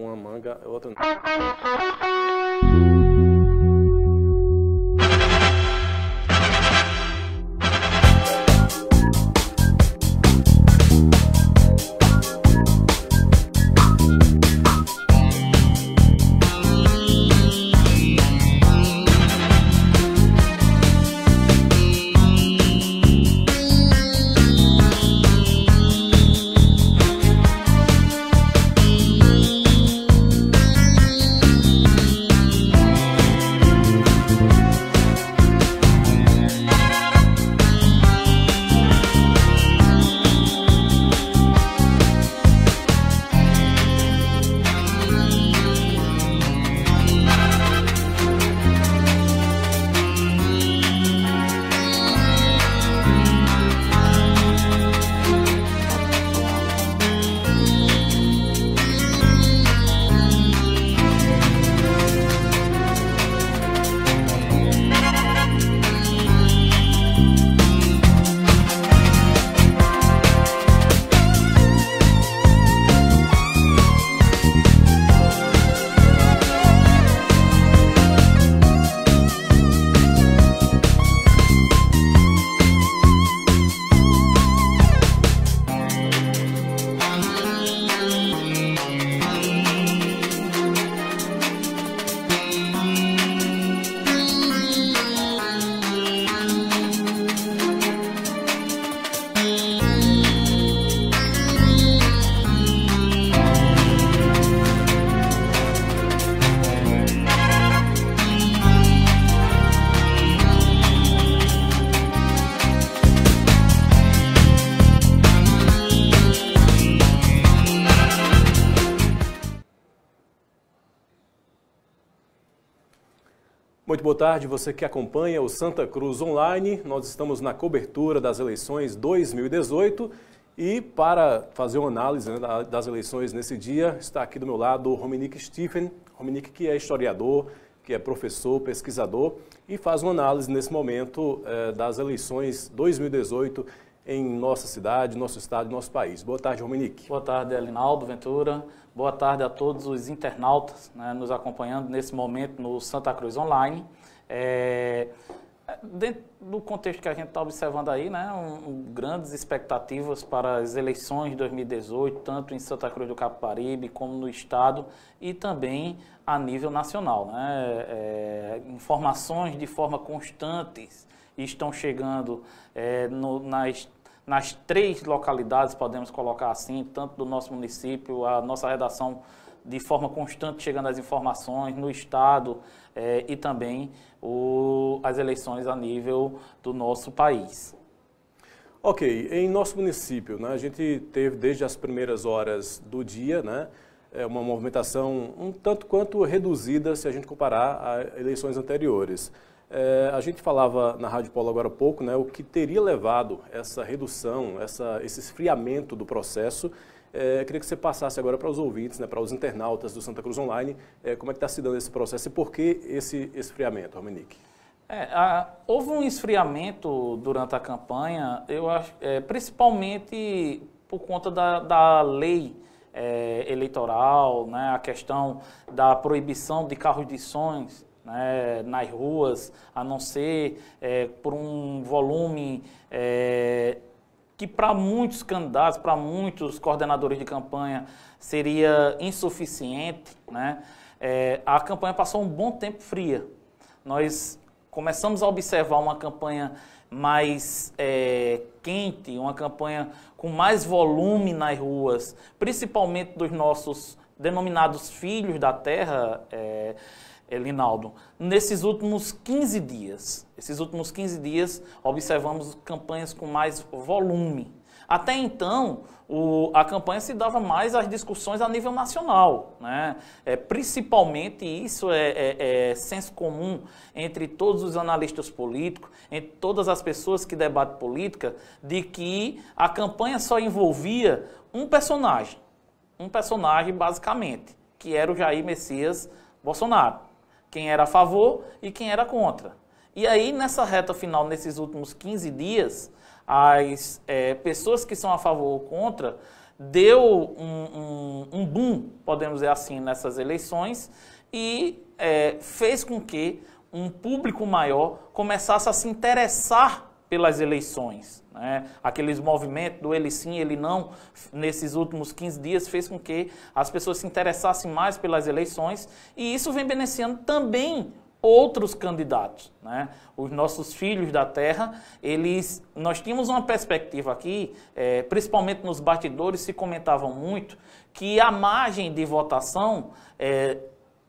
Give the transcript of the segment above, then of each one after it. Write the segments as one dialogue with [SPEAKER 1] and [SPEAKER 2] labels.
[SPEAKER 1] com uma manga, é outra não. Muito boa tarde, você que acompanha o Santa Cruz Online. Nós estamos na cobertura das eleições 2018 e para fazer uma análise né, das eleições nesse dia, está aqui do meu lado o Rominick Stephen. Rominick que é historiador, que é professor, pesquisador e faz uma análise nesse momento eh, das eleições 2018 em nossa cidade, nosso estado, nosso país. Boa tarde,
[SPEAKER 2] Romanique. Boa tarde, Elinaldo Ventura. Boa tarde a todos os internautas né, nos acompanhando nesse momento no Santa Cruz Online. É, dentro do contexto que a gente está observando aí, né, um, um, grandes expectativas para as eleições de 2018, tanto em Santa Cruz do Capibaribe como no estado e também a nível nacional. Né, é, informações de forma constante estão chegando é, no, nas nas três localidades, podemos colocar assim, tanto do nosso município, a nossa redação de forma constante chegando as informações no Estado eh, e também o, as eleições a nível do nosso país. Ok, em nosso município, né, a gente teve
[SPEAKER 1] desde as primeiras horas do dia, né, eh, uma movimentação um tanto quanto reduzida se a gente comparar a eleições anteriores. É, a gente falava na Rádio Polo agora há pouco, né, o que teria levado essa redução, essa, esse esfriamento do processo. É, queria que você passasse agora para os ouvintes, né, para os internautas do Santa Cruz Online, é, como é que está se dando esse processo e por que esse esfriamento, Romanique?
[SPEAKER 2] É, a, houve um esfriamento durante a campanha, eu acho, é, principalmente por conta da, da lei é, eleitoral, né, a questão da proibição de carros de sonhos né, nas ruas, a não ser é, por um volume é, que para muitos candidatos, para muitos coordenadores de campanha, seria insuficiente. Né? É, a campanha passou um bom tempo fria. Nós começamos a observar uma campanha mais é, quente, uma campanha com mais volume nas ruas, principalmente dos nossos denominados filhos da terra, é, Linaldo, nesses últimos 15 dias, esses últimos 15 dias, observamos campanhas com mais volume. Até então, o, a campanha se dava mais às discussões a nível nacional. Né? É, principalmente, isso é, é, é, senso comum entre todos os analistas políticos, entre todas as pessoas que debatem política, de que a campanha só envolvia um personagem. Um personagem, basicamente, que era o Jair Messias Bolsonaro quem era a favor e quem era contra. E aí, nessa reta final, nesses últimos 15 dias, as é, pessoas que são a favor ou contra deu um, um, um boom, podemos dizer assim, nessas eleições e é, fez com que um público maior começasse a se interessar pelas eleições. Né? Aqueles movimentos do ele sim, ele não, nesses últimos 15 dias, fez com que as pessoas se interessassem mais pelas eleições e isso vem beneficiando também outros candidatos, né? Os nossos filhos da terra, eles, nós tínhamos uma perspectiva aqui, é, principalmente nos bastidores se comentavam muito que a margem de votação é,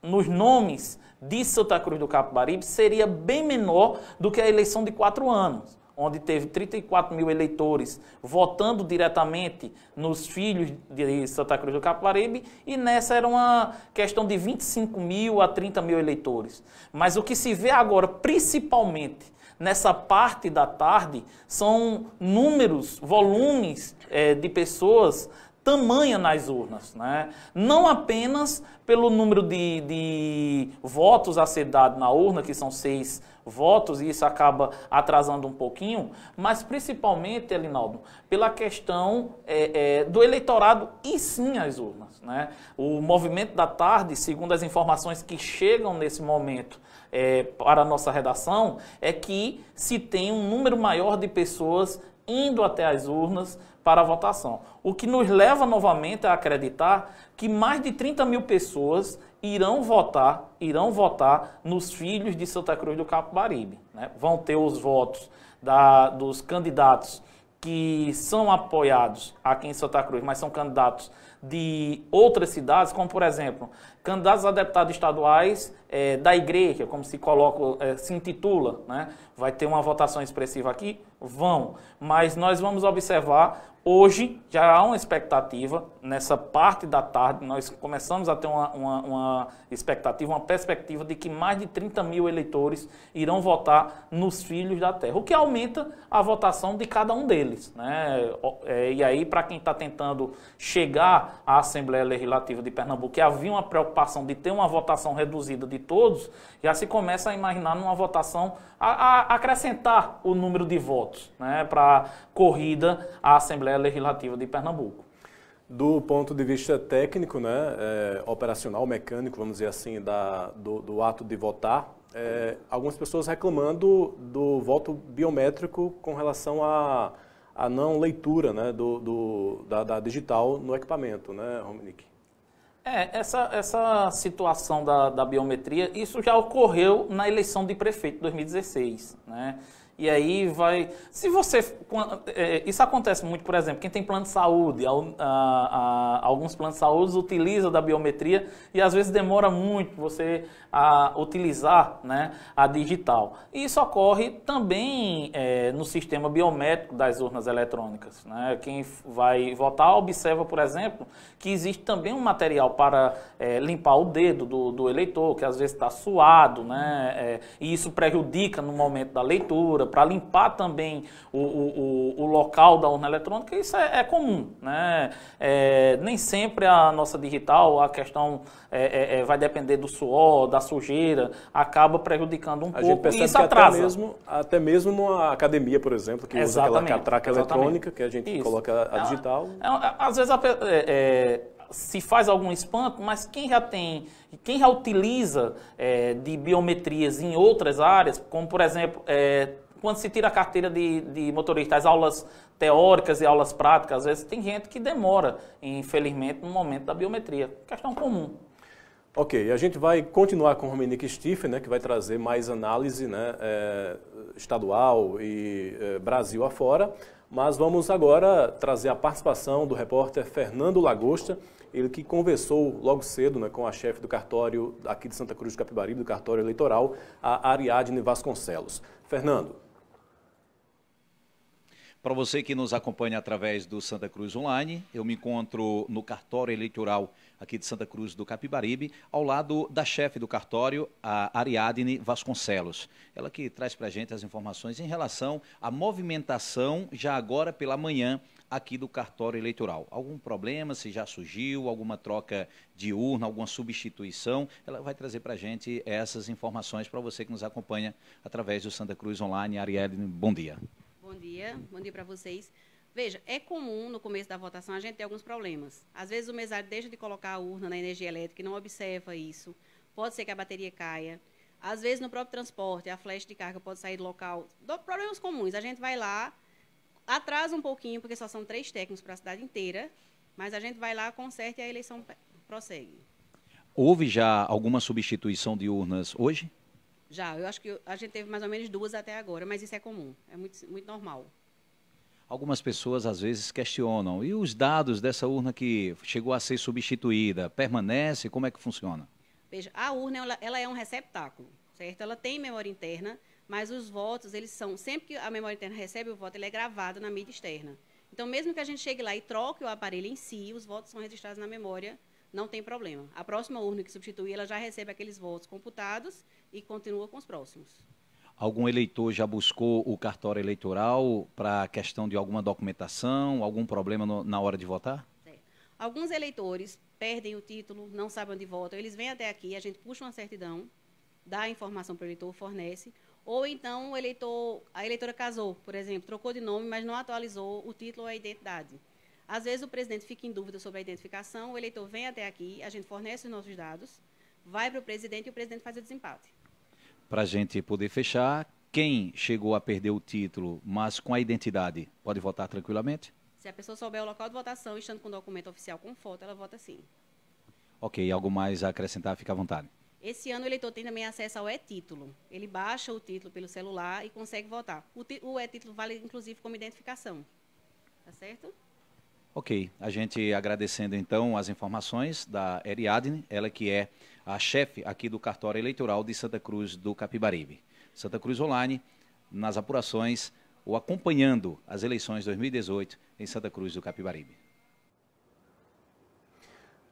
[SPEAKER 2] nos nomes de Santa Cruz do Capibaribe seria bem menor do que a eleição de quatro anos onde teve 34 mil eleitores votando diretamente nos filhos de Santa Cruz do Caparibe, e nessa era uma questão de 25 mil a 30 mil eleitores. Mas o que se vê agora, principalmente nessa parte da tarde, são números, volumes é, de pessoas tamanha nas urnas. Né? Não apenas pelo número de, de votos a ser dado na urna, que são 6 votos e isso acaba atrasando um pouquinho, mas principalmente, Elinaldo, pela questão é, é, do eleitorado e sim as urnas. Né? O movimento da tarde, segundo as informações que chegam nesse momento é, para a nossa redação, é que se tem um número maior de pessoas indo até as urnas para a votação. O que nos leva novamente a acreditar que mais de 30 mil pessoas irão votar, irão votar nos filhos de Santa Cruz do Capibaribe. Né? Vão ter os votos da, dos candidatos que são apoiados aqui em Santa Cruz, mas são candidatos de outras cidades, como por exemplo, Candidatos a deputados estaduais é, da igreja, como se coloca, é, se intitula, né? vai ter uma votação expressiva aqui? Vão. Mas nós vamos observar, hoje já há uma expectativa, nessa parte da tarde, nós começamos a ter uma, uma, uma expectativa, uma perspectiva de que mais de 30 mil eleitores irão votar nos filhos da terra, o que aumenta a votação de cada um deles. Né? É, e aí, para quem está tentando chegar à Assembleia Legislativa de Pernambuco, que havia uma preocupação preocupação de ter uma votação reduzida de todos, já se começa a imaginar numa votação a, a acrescentar o número de votos né, para corrida à Assembleia Legislativa de Pernambuco. Do
[SPEAKER 1] ponto de vista técnico, né, é, operacional, mecânico, vamos dizer assim, da, do, do ato de votar, é, algumas pessoas reclamando do voto biométrico com relação à a, a, não leitura né, do, do da, da, digital no equipamento, né, Romnick
[SPEAKER 2] é, essa, essa situação da, da biometria, isso já ocorreu na eleição de prefeito de 2016, né? E aí vai. Se você. É, é, isso acontece muito, por exemplo, quem tem plano de saúde, alguns planos de saúde utilizam da biometria e às vezes demora muito você a utilizar né, a digital. E isso ocorre também é, no sistema biométrico das urnas eletrônicas. Né? Quem vai votar observa, por exemplo, que existe também um material para é, limpar o dedo do, do, eleitor, que às vezes está suado, né? É, e isso prejudica no momento da leitura para limpar também o, o, o, local da urna eletrônica, isso é, é comum. Né? É, nem sempre a nossa digital, a questão é, é, é vai depender do suor, da sujeira, acaba prejudicando um a pouco gente e isso que atrasa. Até mesmo,
[SPEAKER 1] até mesmo numa academia, por exemplo, que Exatamente. usa aquela catraca eletrônica, que a gente isso. coloca a é digital.
[SPEAKER 2] às vezes a, se faz algum espanto, mas quem já tem, quem já utiliza é, de biometrias em outras áreas, como por exemplo é, quando se tira a carteira de, de motorista, as aulas teóricas e aulas práticas, às vezes tem gente que demora, infelizmente, no momento da biometria. Questão comum.
[SPEAKER 1] Ok, a gente vai continuar com o Romenick Stiff, né, que vai trazer mais análise né, é, estadual e é, Brasil afora, mas vamos agora trazer a participação do repórter Fernando Lagosta, ele que conversou logo cedo né, com a chefe do cartório aqui de Santa Cruz do Capibaribe, do cartório eleitoral, a Ariadne Vasconcelos. Fernando.
[SPEAKER 3] Para você que nos acompanha através do Santa Cruz Online, eu me encontro no cartório eleitoral aqui de Santa Cruz do Capibaribe, ao lado da chefe do cartório, a Ariadne Vasconcelos. Ela que traz para a gente as informações em relação à movimentação já agora pela manhã aqui do cartório eleitoral. Algum problema, se já surgiu, alguma troca de urna, alguma substituição, ela vai trazer para a gente essas informações para você que nos acompanha através do Santa Cruz Online. Ariadne, bom dia.
[SPEAKER 4] Bom dia, bom dia para vocês. Veja, é comum no começo da votação a gente ter alguns problemas. Às vezes o mesário deixa de colocar a urna na energia elétrica e não observa isso. Pode ser que a bateria caia. Às vezes no próprio transporte, a flecha de carga pode sair do local. Problemas comuns. A gente vai lá, atrasa um pouquinho, porque só são três técnicos para a cidade inteira, mas a gente vai lá, conserta e a eleição prossegue.
[SPEAKER 3] Houve já alguma substituição de urnas hoje?
[SPEAKER 4] Já, eu acho que a gente teve mais ou menos duas até agora, mas isso é comum, é muito, muito normal.
[SPEAKER 3] Algumas pessoas às vezes questionam, e os dados dessa urna que chegou a ser substituída, permanece? Como é que funciona?
[SPEAKER 4] Veja, a urna ela, ela é um receptáculo, certo? Ela tem memória interna, mas os votos, eles são, sempre que a memória interna recebe o voto, ele é gravado na mídia externa. Então, mesmo que a gente chegue lá e troque o aparelho em si, os votos são registrados na memória, não tem problema. A próxima urna que substituir, ela já recebe aqueles votos computados e continua com os próximos.
[SPEAKER 3] Algum eleitor já buscou o cartório eleitoral para questão de alguma documentação, algum problema no, na hora de votar? É.
[SPEAKER 4] Alguns eleitores perdem o título, não sabem onde votam, eles vêm até aqui, a gente puxa uma certidão, dá a informação para o eleitor, fornece. Ou então o eleitor, a eleitora casou, por exemplo, trocou de nome, mas não atualizou o título ou a identidade. Às vezes o presidente fica em dúvida sobre a identificação, o eleitor vem até aqui, a gente fornece os nossos dados, vai para o presidente e o presidente faz o desempate
[SPEAKER 3] para a gente poder fechar, quem chegou a perder o título, mas com a identidade, pode votar tranquilamente?
[SPEAKER 4] Se a pessoa souber o local de votação, estando com o documento oficial com foto, ela vota sim.
[SPEAKER 3] Ok, algo mais a acrescentar, fica à vontade.
[SPEAKER 4] Esse ano o eleitor tem também acesso ao e-título. Ele baixa o título pelo celular e consegue votar. O, o e-título vale, inclusive, como identificação. Tá certo?
[SPEAKER 3] Ok, a gente agradecendo então as informações da Eriadne, ela que é a chefe aqui do cartório eleitoral de Santa Cruz do Capibaribe. Santa Cruz Online, nas apurações ou acompanhando as eleições 2018 em Santa Cruz do Capibaribe.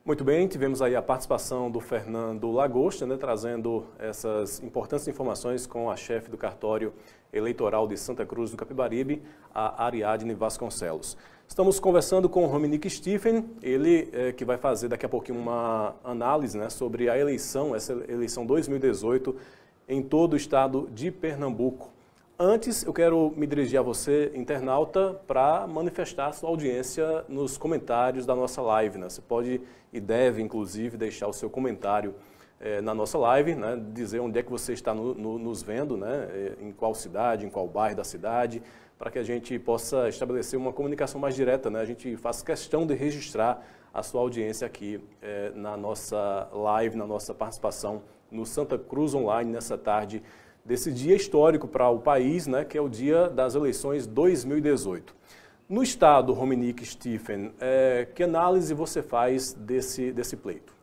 [SPEAKER 1] Muito bem, tivemos aí a participação do Fernando Lagosta, né, trazendo essas importantes informações com a chefe do cartório eleitoral de Santa Cruz do Capibaribe, a Ariadne Vasconcelos. Estamos conversando com o Rominick Stephen, ele é, que vai fazer daqui a pouquinho uma análise né, sobre a eleição, essa eleição 2018 em todo o estado de Pernambuco. Antes, eu quero me dirigir a você, internauta, para manifestar sua audiência nos comentários da nossa live. Né? Você pode e deve, inclusive, deixar o seu comentário eh, na nossa live, né? dizer onde é que você está no, no, nos vendo, né? Eh, em qual cidade, em qual bairro da cidade, para que a gente possa estabelecer uma comunicação mais direta. Né? A gente faz questão de registrar a sua audiência aqui eh, na nossa live, na nossa participação no Santa Cruz Online nessa tarde desse dia histórico para o país, né, que é o dia das eleições 2018. No Estado, Rominique Stephen, é, que análise você faz desse, desse pleito?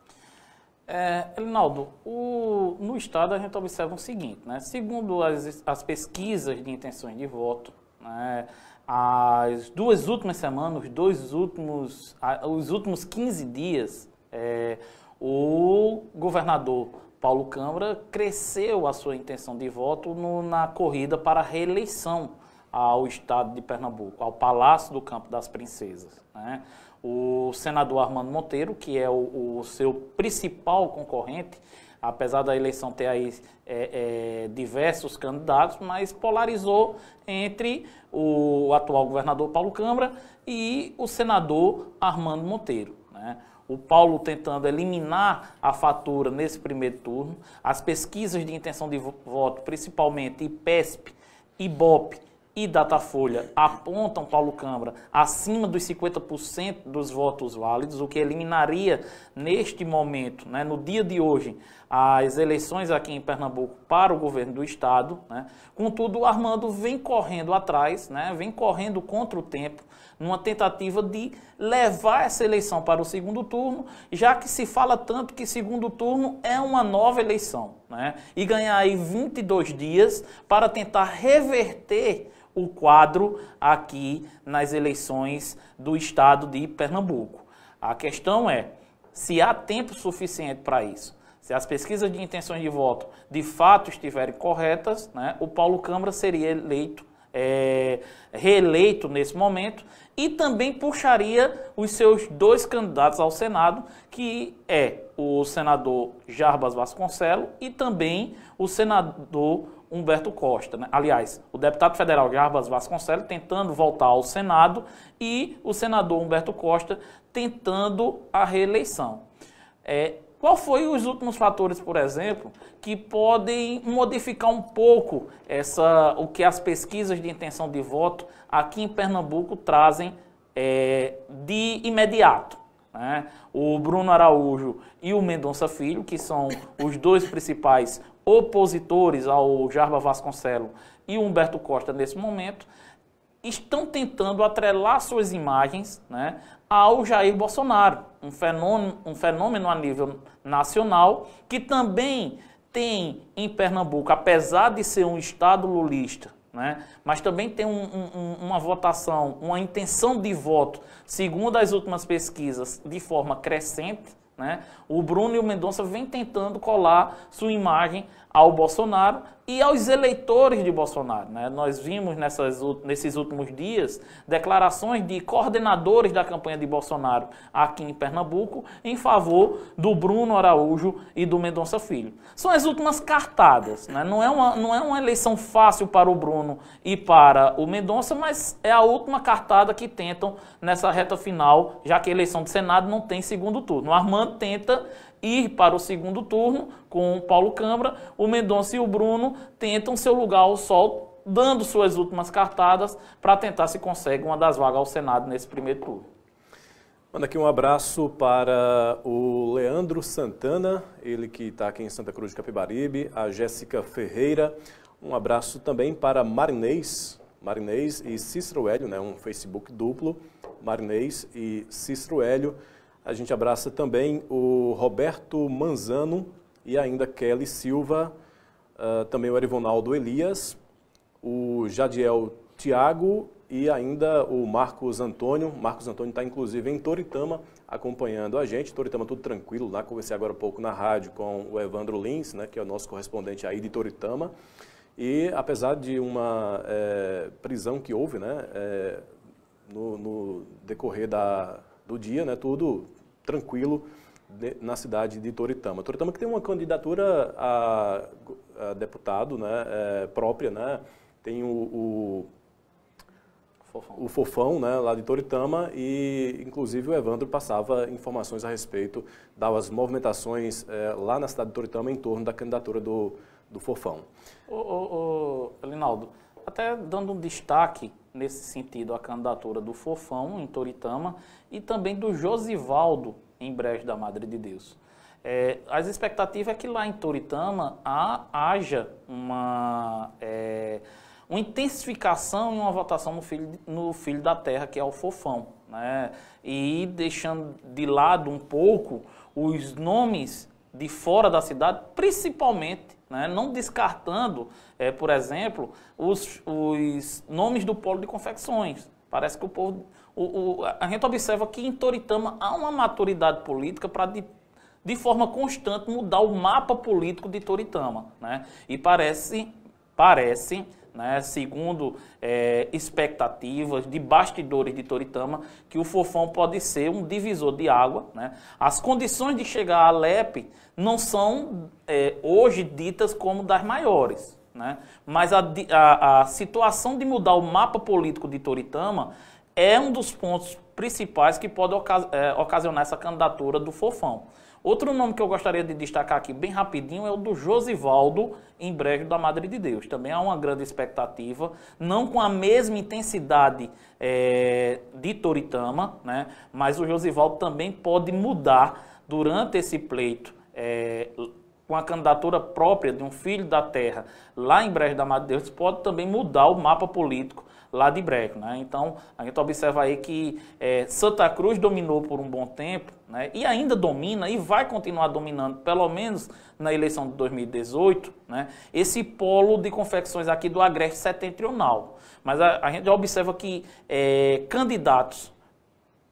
[SPEAKER 2] É, Elinaldo, o, no Estado a gente observa o seguinte, né? segundo as, as pesquisas de intenções de voto, né? as duas últimas semanas, os, dois últimos, os últimos 15 dias, é, o governador Paulo Câmara cresceu a sua intenção de voto no, na corrida para a reeleição ao Estado de Pernambuco, ao Palácio do Campo das Princesas. Né? O senador Armando Monteiro, que é o, o, seu principal concorrente, apesar da eleição ter aí é, é, diversos candidatos, mas polarizou entre o atual governador Paulo Câmara e o senador Armando Monteiro. Né? o Paulo tentando eliminar a fatura nesse primeiro turno, as pesquisas de intenção de voto, principalmente IPESP, e IBOP e Datafolha apontam Paulo Câmara acima dos 50% dos votos válidos, o que eliminaria neste momento, né, no dia de hoje, as eleições aqui em Pernambuco para o governo do estado. Né. Contudo, Armando vem correndo atrás, né, vem correndo contra o tempo numa tentativa de levar essa eleição para o segundo turno, já que se fala tanto que segundo turno é uma nova eleição, né? E ganhar aí 22 dias para tentar reverter o quadro aqui nas eleições do estado de Pernambuco. A questão é se há tempo suficiente para isso. Se as pesquisas de intenções de voto de fato estiverem corretas, né, o Paulo Câmara seria eleito, é, reeleito nesse momento e também puxaria os seus dois candidatos ao Senado, que é o senador Jarbas Vasconcelos e também o senador Humberto Costa. Né? Aliás, o deputado federal Jarbas Vasconcelos tentando voltar ao Senado e o senador Humberto Costa tentando a reeleição. É, qual foi os últimos fatores, por exemplo, que podem modificar um pouco essa, o que as pesquisas de intenção de voto aqui em Pernambuco trazem é, de imediato? Né? O Bruno Araújo e o Mendonça Filho, que são os dois principais opositores ao Jarba Vasconcelos e Humberto Costa nesse momento, estão tentando atrelar suas imagens né, ao Jair Bolsonaro um fenômeno, um fenômeno a nível nacional que também tem em Pernambuco, apesar de ser um estado lulista, né, mas também tem um, um, uma votação, uma intenção de voto, segundo as últimas pesquisas, de forma crescente. Né, o Bruno e o Mendonça vêm tentando colar sua imagem ao Bolsonaro e aos eleitores de Bolsonaro. Né? Nós vimos nessas, nesses últimos dias declarações de coordenadores da campanha de Bolsonaro aqui em Pernambuco em favor do Bruno Araújo e do Mendonça Filho. São as últimas cartadas. Né? Não, é uma, não é uma eleição fácil para o Bruno e para o Mendonça, mas é a última cartada que tentam nessa reta final, já que a eleição do Senado não tem segundo turno. O Armando tenta ir para o segundo turno com o Paulo Câmara, o Mendonça e o Bruno tentam seu lugar ao sol, dando suas últimas cartadas para tentar se consegue uma das vagas ao Senado nesse primeiro turno. Manda aqui um
[SPEAKER 1] abraço para o Leandro Santana, ele que está aqui em Santa Cruz de Capibaribe, a Jéssica Ferreira. Um abraço também para Marinês, Marinês e Cícero Hélio, né, um Facebook duplo, Marinês e Cícero Hélio. A gente abraça também o Roberto Manzano e ainda Kelly Silva, uh, também o Erivonaldo Elias, o Jadiel Tiago e ainda o Marcos Antônio. Marcos Antônio está inclusive em Toritama acompanhando a gente. Toritama tudo tranquilo lá. Conversei agora há pouco na rádio com o Evandro Lins, né, que é o nosso correspondente aí de Toritama. E apesar de uma é, prisão que houve né, é, no, no, decorrer da, do dia, né, tudo tranquilo de, né, na cidade de Toritama. Toritama que tem uma candidatura a, a deputado né, é, própria, né? tem o, o Fofão. o Fofão, né, lá de Toritama, e inclusive o Evandro passava informações a respeito das movimentações é, lá na cidade de Toritama em torno da candidatura do, do Fofão.
[SPEAKER 2] O ô, Linaldo, até dando um destaque nesse sentido, a candidatura do Fofão, em Toritama, e também do Josivaldo, em Brejo da Madre de Deus. É, as expectativas é que lá em Toritama há, haja uma, é, uma intensificação e uma votação no filho, no filho da terra, que é o Fofão. Né? E deixando de lado um pouco os nomes de fora da cidade, principalmente né? Não descartando, é, por exemplo, os, os nomes do polo de confecções. Parece que o povo. O, o, a gente observa que em Toritama há uma maturidade política para de, de forma constante mudar o mapa político de Toritama. Né? E parece, parece né, segundo é, expectativas de bastidores de Toritama, que o Fofão pode ser um divisor de água. Né? As condições de chegar a Alep não são é, hoje ditas como das maiores. Né? Mas a, a, a situação de mudar o mapa político de Toritama é um dos pontos principais que pode é, ocasionar essa candidatura do Fofão. Outro nome que eu gostaria de destacar aqui bem rapidinho é o do Josivaldo em Brejo da Madre de Deus. Também há uma grande expectativa, não com a mesma intensidade é, de Toritama, né? mas o Josivaldo também pode mudar durante esse pleito. É, com a candidatura própria de um filho da terra lá em Brejo da Madre de Deus, pode também mudar o mapa político lá de Breco. Né? Então, a gente observa aí que é, Santa Cruz dominou por um bom tempo né? e ainda domina e vai continuar dominando, pelo menos na eleição de 2018, né? esse polo de confecções aqui do Agreste Setentrional. Mas a, a gente observa que é, candidatos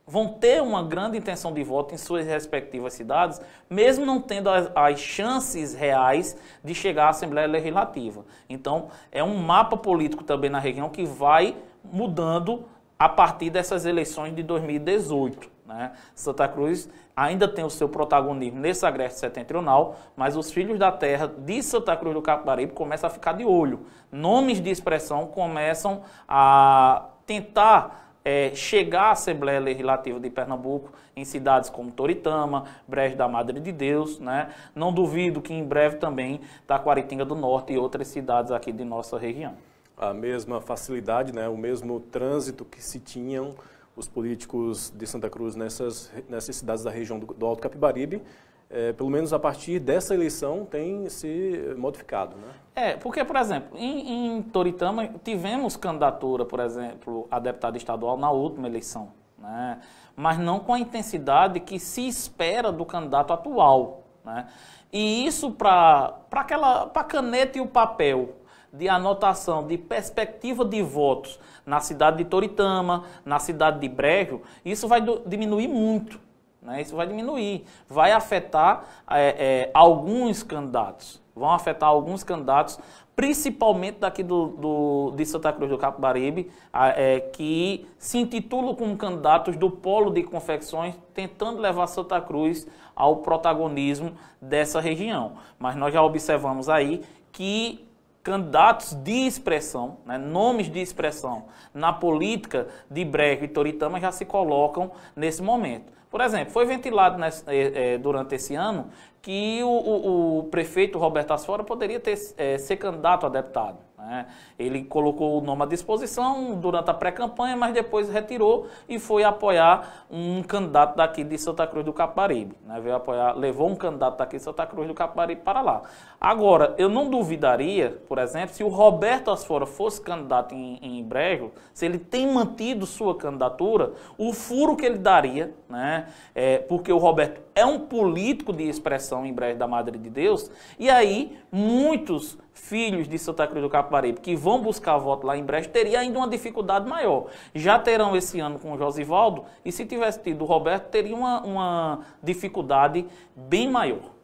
[SPEAKER 2] vão ter uma grande intenção de voto em suas respectivas cidades, mesmo não tendo as, as, chances reais de chegar à Assembleia Legislativa. Então, é um mapa político também na região que vai mudando a partir dessas eleições de 2018. Né? Santa Cruz ainda tem o seu protagonismo nesse agreste setentrional, mas os filhos da terra de Santa Cruz do Capibaribe começam a ficar de olho. Nomes de expressão começam a tentar é, chegar à Assembleia Legislativa de Pernambuco em cidades como Toritama, Brejo da Madre de Deus, né? Não duvido que em breve também Taquaritinga do Norte e outras cidades aqui de nossa região. A mesma facilidade, né?
[SPEAKER 1] O mesmo trânsito que se tinham os políticos de Santa Cruz nessas, nessas cidades da região do, do Alto Capibaribe é, pelo menos a partir dessa eleição, tem se modificado. Né?
[SPEAKER 2] É, porque, por exemplo, em, em Toritama tivemos candidatura, por exemplo, a deputada estadual na última eleição, né? mas não com a intensidade que se espera do candidato atual. Né? E isso para a caneta e o papel de anotação de perspectiva de votos na cidade de Toritama, na cidade de Brejo, isso vai do, diminuir muito. Né? Isso vai diminuir, vai afetar é, é, alguns candidatos, vão afetar alguns candidatos, principalmente daqui do, do de Santa Cruz do Capibaribe, é, que se intitulam como candidatos do polo de confecções, tentando levar Santa Cruz ao protagonismo dessa região. Mas nós já observamos aí que candidatos de expressão, né, nomes de expressão na política de Brejo e Toritama já se colocam nesse momento. Por exemplo, foi ventilado nesse, eh, é, eh, durante esse ano que o, o, o prefeito Roberto Asfora poderia ter, é, ser candidato a deputado. Né? Ele colocou o nome à disposição durante a pré-campanha, mas depois retirou e foi apoiar um candidato daqui de Santa Cruz do Caparibe. Né? Veio apoiar, levou um candidato daqui de Santa Cruz do Caparibe para lá. Agora, eu não duvidaria, por exemplo, se o Roberto Asfora fosse candidato em, em Brejo, se ele tem mantido sua candidatura, o furo que ele daria, né? É, porque o Roberto é um político de expressão em Brejo da Madre de Deus, e aí muitos filhos de Santa Cruz do Capibaribe que vão buscar voto lá em Brejo, teria ainda uma dificuldade maior. Já terão esse ano com o Josivaldo, e se tivesse tido o Roberto, teria uma, uma dificuldade bem maior.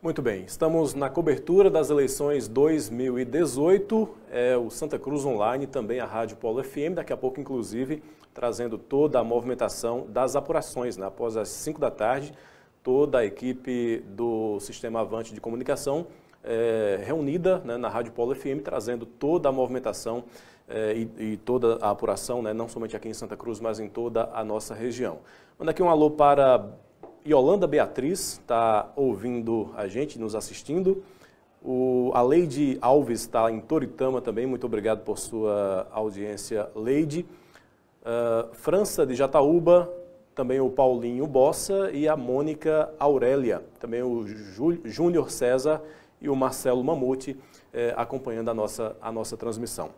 [SPEAKER 2] Muito bem, estamos na
[SPEAKER 1] cobertura das eleições 2018, é, o Santa Cruz Online, também a Rádio Polo FM, daqui a pouco, inclusive, trazendo toda a movimentação das apurações, né? após as 5 da tarde, toda a equipe do Sistema Avante de Comunicação é, reunida né, na Rádio Polo FM, trazendo toda a movimentação é, e, e, toda a apuração, né, não somente aqui em Santa Cruz, mas em toda a nossa região. Manda aqui um alô para Yolanda Beatriz, está ouvindo a gente, nos assistindo. O, a Leide Alves está em Toritama também, muito obrigado por sua audiência, Leide. Uh, França de Jataúba, também o Paulinho Bossa e a Mônica Aurélia, também o Júnior César e o Marcelo Mamute eh, acompanhando a nossa, a nossa transmissão.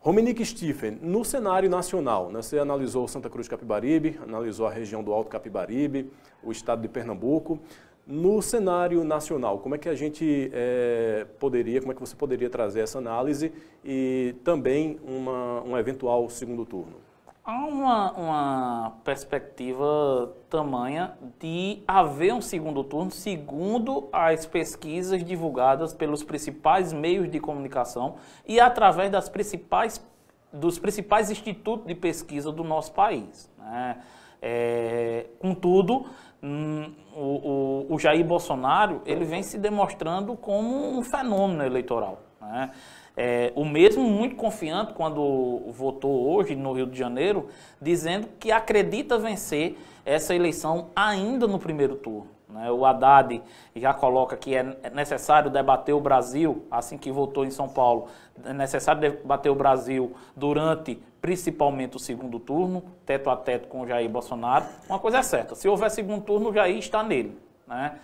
[SPEAKER 1] Romenick Stephen, no cenário nacional, né, você analisou Santa Cruz Capibaribe, analisou a região do Alto Capibaribe, o estado de Pernambuco. No cenário nacional, como é que a gente eh, poderia, como é que você poderia trazer essa análise e também uma, um eventual segundo turno?
[SPEAKER 2] Há uma, uma perspectiva tamanha de haver um segundo turno, segundo as pesquisas divulgadas pelos principais meios de comunicação e através das principais, dos principais institutos de pesquisa do nosso país. Né? É, contudo, hum, o, o, o Jair Bolsonaro ele vem se demonstrando como um fenômeno eleitoral. Né? É, o mesmo muito confiante quando votou hoje no Rio de Janeiro, dizendo que acredita vencer essa eleição ainda no primeiro turno. Né? O Haddad já coloca que é necessário debater o Brasil, assim que votou em São Paulo, é necessário debater o Brasil durante principalmente o segundo turno, teto a teto com Jair Bolsonaro. Uma coisa é certa, se houver segundo turno, Jair está nele. Né?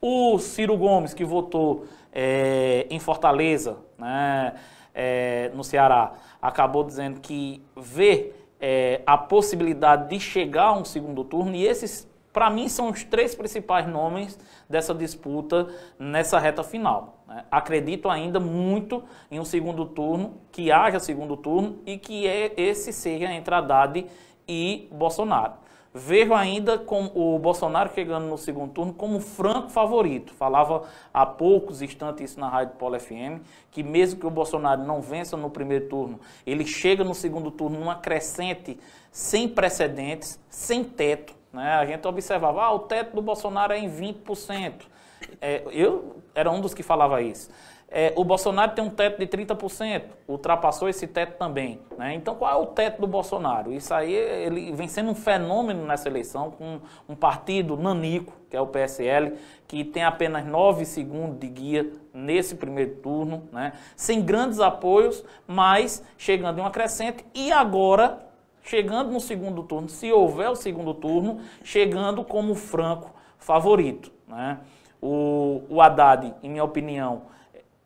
[SPEAKER 2] O Ciro Gomes, que votou é, em Fortaleza, né, é, no Ceará, acabou dizendo que vê é, a possibilidade de chegar a um segundo turno e esses, para mim, são os três principais nomes dessa disputa nessa reta final. Né? Acredito ainda muito em um segundo turno, que haja segundo turno e que é, esse seja entre Haddad e Bolsonaro. Vejo ainda com o Bolsonaro chegando no segundo turno como franco favorito. Falava há poucos instantes isso na Rádio Polo FM, que mesmo que o Bolsonaro não vença no primeiro turno, ele chega no segundo turno numa crescente sem precedentes, sem teto. Né? A gente observava, ah, o teto do Bolsonaro é em 20%. É, eu era um dos que falava isso. É, o Bolsonaro tem um teto de 30%, ultrapassou esse teto também. Né? Então, qual é o teto do Bolsonaro? Isso aí ele vem sendo um fenômeno nessa eleição, com um partido nanico, que é o PSL, que tem apenas 9 segundos de guia nesse primeiro turno, né? sem grandes apoios, mas chegando em uma crescente e agora chegando no segundo turno, se houver o segundo turno, chegando como franco favorito. Né? O, o Haddad, em minha opinião,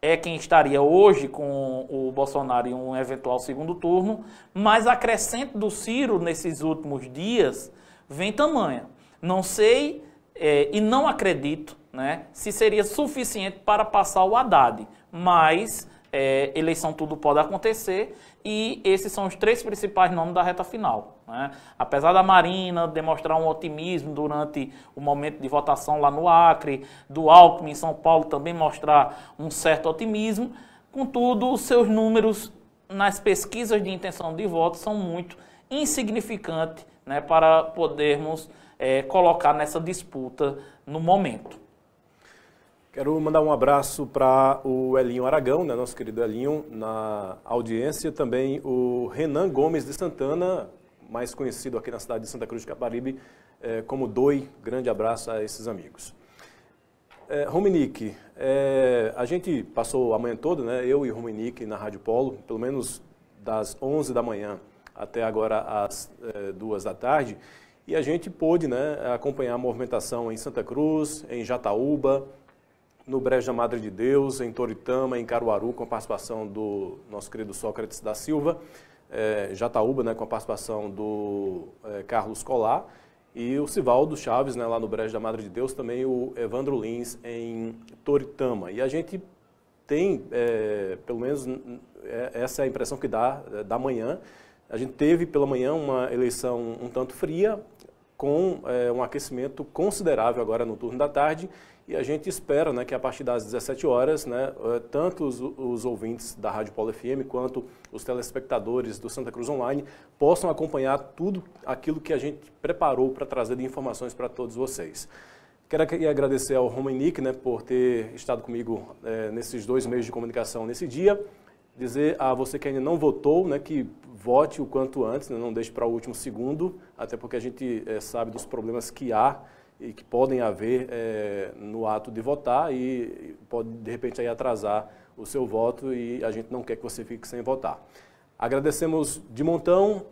[SPEAKER 2] é quem estaria hoje com o Bolsonaro em um eventual segundo turno, mas a crescente do Ciro nesses últimos dias vem tamanha. Não sei é, e não acredito né, se seria suficiente para passar o Haddad, mas é, eleição tudo pode acontecer e esses são os três principais nomes da reta final. Né? Apesar da Marina demonstrar um otimismo durante o momento de votação lá no Acre, do Alckmin em São Paulo também mostrar um certo otimismo, contudo, os seus números nas pesquisas de intenção de voto são muito insignificantes né, para podermos é, colocar nessa disputa no momento.
[SPEAKER 1] Quero mandar um abraço para o Elinho Aragão, né, nosso querido Elinho, na audiência. Também o Renan Gomes de Santana, mais conhecido aqui na cidade de Santa Cruz de Caparibe eh, como Doi. Grande abraço a esses amigos. É, é, a gente passou a manhã toda, né, eu e Rominique na Rádio Polo, pelo menos das 11 da manhã até agora às é, 2 da tarde, e a gente pôde né, acompanhar a movimentação em Santa Cruz, em Jataúba, no Brejo da Madre de Deus, em Toritama, em Caruaru, com a participação do nosso querido Sócrates da Silva, é, Jataúba, né, com a participação do é, Carlos Colar, e o Sivaldo Chaves, né, lá no Brejo da Madre de Deus, também o Evandro Lins em Toritama. E a gente tem, é, pelo menos é, essa é a impressão que dá é, da manhã, a gente teve pela manhã uma eleição um tanto fria, com é, um aquecimento considerável agora no turno da tarde e a gente espera né, que a partir das 17 horas, né, eh, tanto os, os, ouvintes da Rádio Polo FM quanto os telespectadores do Santa Cruz Online possam acompanhar tudo aquilo que a gente preparou para trazer de informações para todos vocês. Quero agradecer ao Romanic né, por ter estado comigo é, nesses dois meios de comunicação nesse dia dizer a você que ainda não votou, né, que vote o quanto antes, né? não deixe para o último segundo, até porque a gente é, sabe dos problemas que há e que podem haver é, no ato de votar e pode, de repente, aí atrasar o seu voto e a gente não quer que você fique sem votar. Agradecemos de montão,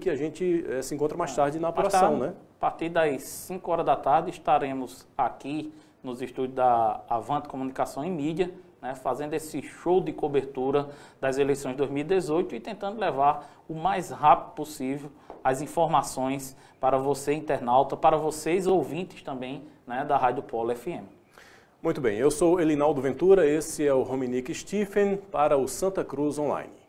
[SPEAKER 1] que a gente é, se encontra mais tarde na apuração, né?
[SPEAKER 2] A partir das 5 horas da tarde estaremos aqui nos estúdios da Avante Comunicação e Mídia, né, fazendo esse show de cobertura das eleições de 2018 e tentando levar o mais rápido possível as informações para você, internauta, para vocês, ouvintes também né, da Rádio Polo FM.
[SPEAKER 1] Muito bem, eu sou Elinaldo Ventura, esse é o Rominique Stephen para o Santa Cruz Online.